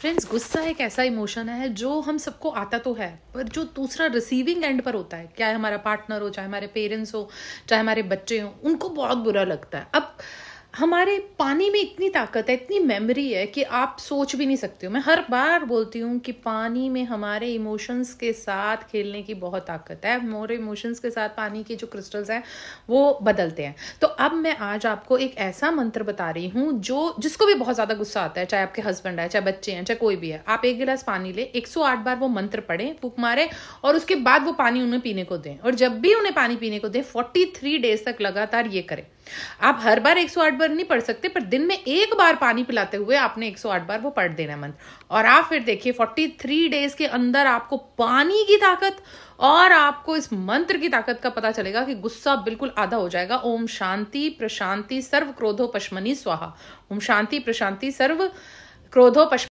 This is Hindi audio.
फ्रेंड्स गुस्सा एक ऐसा इमोशन है जो हम सबको आता तो है पर जो दूसरा रिसीविंग एंड पर होता है चाहे हमारा पार्टनर हो चाहे हमारे पेरेंट्स हो चाहे हमारे बच्चे हो उनको बहुत बुरा लगता है अब हमारे पानी में इतनी ताकत है इतनी मेमोरी है कि आप सोच भी नहीं सकते हो मैं हर बार बोलती हूँ कि पानी में हमारे इमोशंस के साथ खेलने की बहुत ताकत है मोरे इमोशंस के साथ पानी के जो क्रिस्टल्स हैं वो बदलते हैं तो अब मैं आज आपको एक ऐसा मंत्र बता रही हूँ जो जिसको भी बहुत ज़्यादा गुस्सा आता है चाहे आपके हस्बैंड है चाहे बच्चे हैं चाहे कोई भी है आप एक गिलास पानी ले एक बार वो मंत्र पढ़ें फूक मारें और उसके बाद वो पानी उन्हें पीने को दें और जब भी उन्हें पानी पीने को दें फोर्टी डेज तक लगातार ये करें आप हर बार एक बार भर नहीं पढ़ सकते पर दिन में एक बार पानी पिलाते हुए आपने 108 बार वो पढ़ देना मंत्र और आप फिर देखिए 43 डेज के अंदर आपको पानी की ताकत और आपको इस मंत्र की ताकत का पता चलेगा कि गुस्सा बिल्कुल आधा हो जाएगा ओम शांति प्रशांति सर्व क्रोधो पशमनी स्वाहा ओम शांति प्रशांति सर्व क्रोधो पश